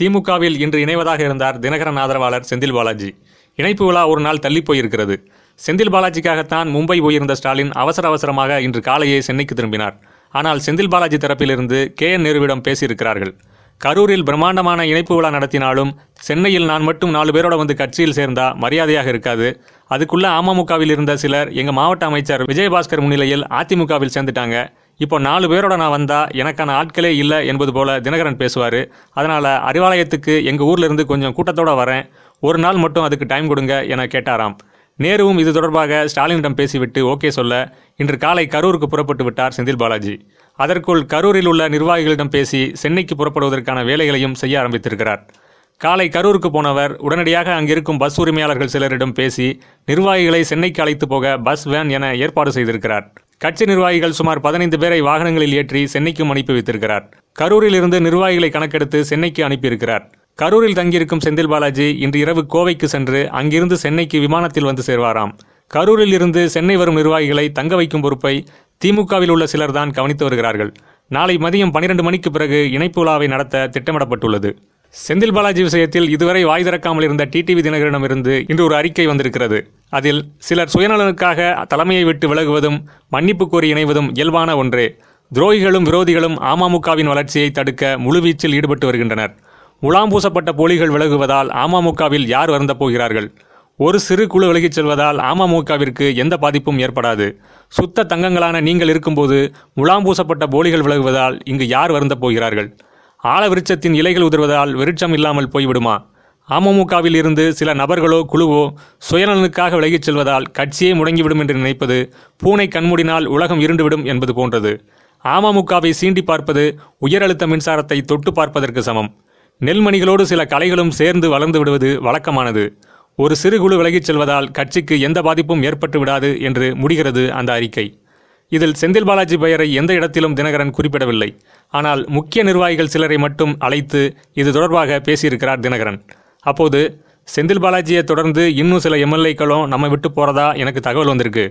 திமுகவில் இன்று இணைவதாக இருந்தார் தினகரன் ஆதரவாளர் செந்தில் பாலாஜி இணைப்பு விழா ஒரு நாள் தள்ளி போயிருக்கிறது செந்தில் பாலாஜிக்காகத்தான் மும்பை போயிருந்த ஸ்டாலின் அவசர அவசரமாக இன்று காலையே சென்னைக்கு திரும்பினார் ஆனால் செந்தில் பாலாஜி தரப்பிலிருந்து கே என் நேருவிடம் பேசியிருக்கிறார்கள் கரூரில் பிரம்மாண்டமான இணைப்பு விழா நடத்தினாலும் சென்னையில் நான் மட்டும் நாலு பேரோட வந்து கட்சியில் சேர்ந்தா மரியாதையாக இருக்காது அதுக்குள்ளே அமமுகவில் இருந்த சிலர் எங்கள் மாவட்ட அமைச்சர் விஜயபாஸ்கர் முன்னிலையில் அதிமுகவில் சேர்ந்துட்டாங்க இப்போ நாலு பேரோட நான் வந்தால் எனக்கான ஆட்களே இல்லை என்பது போல தினகரன் பேசுவார் அதனால் அறிவாலயத்துக்கு எங்கள் ஊர்லேருந்து கொஞ்சம் கூட்டத்தோடு வரேன் ஒரு நாள் மட்டும் அதுக்கு டைம் கொடுங்க என கேட்டாராம் நேருவும் இது தொடர்பாக ஸ்டாலினிடம் பேசிவிட்டு ஓகே சொல்ல இன்று காலை கரூருக்கு புறப்பட்டு விட்டார் செந்தில் பாலாஜி அதற்குள் கரூரில் உள்ள நிர்வாகிகளிடம் பேசி சென்னைக்கு புறப்படுவதற்கான வேலைகளையும் செய்ய ஆரம்பித்திருக்கிறார் காலை கரூருக்கு போனவர் உடனடியாக அங்கிருக்கும் பஸ் உரிமையாளர்கள் சிலரிடம் பேசி நிர்வாகிகளை சென்னைக்கு அழைத்து போக பஸ் வேன் என ஏற்பாடு செய்திருக்கிறார் கட்சி நிர்வாகிகள் சுமார் பதினைந்து பேரை வாகனங்களில் ஏற்றி சென்னைக்கும் அனுப்பி வைத்திருக்கிறார் கரூரில் இருந்து நிர்வாகிகளை கணக்கெடுத்து சென்னைக்கு அனுப்பியிருக்கிறார் கரூரில் தங்கியிருக்கும் செந்தில் பாலாஜி இன்று இரவு கோவைக்கு சென்று அங்கிருந்து சென்னைக்கு விமானத்தில் வந்து சேர்வாராம் கரூரில் இருந்து சென்னை வரும் நிர்வாகிகளை தங்க வைக்கும் பொறுப்பை திமுகவில் உள்ள சிலர் தான் கவனித்து வருகிறார்கள் நாளை மதியம் பனிரெண்டு மணிக்கு பிறகு இணைப்பு விழாவை நடத்த திட்டமிடப்பட்டுள்ளது செந்தில் பாலாஜி விஷயத்தில் இதுவரை வாய் திறக்காமல் இருந்த டிடிவி தினகரனிடமிருந்து இன்று ஒரு அறிக்கை வந்திருக்கிறது அதில் சிலர் சுயநலனுக்காக தலைமையை விட்டு விலகுவதும் மன்னிப்பு கோரி இணைவதும் இயல்பான ஒன்றே துரோகிகளும் விரோதிகளும் அமமுகவின் வளர்ச்சியை தடுக்க முழுவீச்சில் ஈடுபட்டு வருகின்றனர் முலாம் பூசப்பட்ட போலிகள் விலகுவதால் அமமுகவில் யார் வருந்த போகிறார்கள் ஒரு சிறு குழு விலகிச் செல்வதால் அமமுகவிற்கு எந்த பாதிப்பும் ஏற்படாது சுத்த தங்கங்களான நீங்கள் இருக்கும்போது முலாம் பூசப்பட்ட போலிகள் விலகுவதால் இங்கு யார் வருந்த போகிறார்கள் ஆலவிருட்சத்தின் இலைகள் உதிர்வதால் விருட்சம் இல்லாமல் போய்விடுமா அமமுகவில் இருந்து சில நபர்களோ குழுவோ சுயநலனுக்காக விலகிச் செல்வதால் கட்சியே முடங்கிவிடும் என்று நினைப்பது பூனை கண்மூடினால் உலகம் இருண்டுவிடும் என்பது போன்றது அமமுகவை சீண்டி பார்ப்பது உயரழுத்த மின்சாரத்தை தொட்டு பார்ப்பதற்கு சமம் நெல்மணிகளோடு சில கலைகளும் சேர்ந்து வளர்ந்து விடுவது வழக்கமானது ஒரு சிறு குழு விலகிச் செல்வதால் கட்சிக்கு எந்த பாதிப்பும் ஏற்பட்டு விடாது என்று முடிகிறது அந்த அறிக்கை இதில் செந்தில் பாலாஜி பெயரை எந்த இடத்திலும் தினகரன் குறிப்பிடவில்லை ஆனால் முக்கிய நிர்வாகிகள் சிலரை மட்டும் அழைத்து இது தொடர்பாக பேசியிருக்கிறார் தினகரன் அப்போது செந்தில் பாலாஜியை தொடர்ந்து இன்னும் சில எம்எல்ஏக்களும் நம்ம விட்டு போகிறதா எனக்கு தகவல் வந்திருக்கு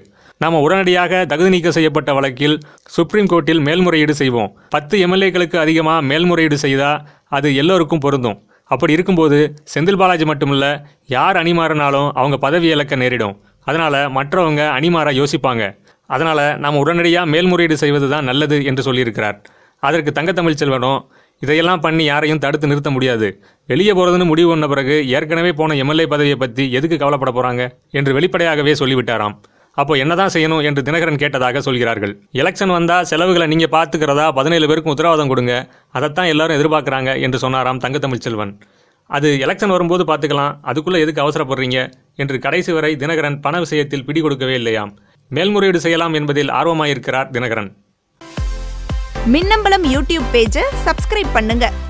நாம் உடனடியாக தகுதி நீக்கம் செய்யப்பட்ட வழக்கில் சுப்ரீம் கோர்ட்டில் மேல்முறையீடு செய்வோம் பத்து எம்எல்ஏக்களுக்கு அதிகமாக மேல்முறையீடு செய்தால் அது எல்லோருக்கும் பொருந்தும் அப்படி இருக்கும்போது செந்தில் பாலாஜி மட்டுமில்ல யார் அணிமாறினாலும் அவங்க பதவி இழக்க நேரிடும் அதனால் மற்றவங்க அணிமாற யோசிப்பாங்க அதனால் நாம் உடனடியாக மேல்முறையீடு செய்வது தான் நல்லது என்று சொல்லியிருக்கிறார் அதற்கு தங்கத்தமிழ் செல்வனும் இதையெல்லாம் பண்ணி யாரையும் தடுத்து நிறுத்த முடியாது வெளியே போகிறதுன்னு முடிவு பண்ண பிறகு ஏற்கனவே போன எம்எல்ஏ பதவியை பற்றி எதுக்கு கவலைப்பட போகிறாங்க என்று வெளிப்படையாகவே சொல்லிவிட்டாராம் அப்போ என்னதான் செய்யணும் என்று தினகரன் கேட்டதாக சொல்கிறார்கள் எலெக்ஷன் வந்தால் செலவுகளை நீங்கள் பார்த்துக்கிறதா பதினேழு பேருக்கும் உத்தரவாதம் கொடுங்க அதைத்தான் எல்லாரும் எதிர்பார்க்குறாங்க என்று சொன்னாராம் தங்கத்தமிழ் செல்வன் அது எலெக்ஷன் வரும்போது பார்த்துக்கலாம் அதுக்குள்ளே எதுக்கு அவசரப்படுறீங்க என்று கடைசி வரை தினகரன் பண விஷயத்தில் பிடி கொடுக்கவே இல்லையாம் மேல்முறையீடு செய்யலாம் என்பதில் ஆர்வமாயிருக்கிறார் தினகரன் மின்னம்பலம் யூடியூப் பேஜை சப்ஸ்கிரைப் பண்ணுங்கள்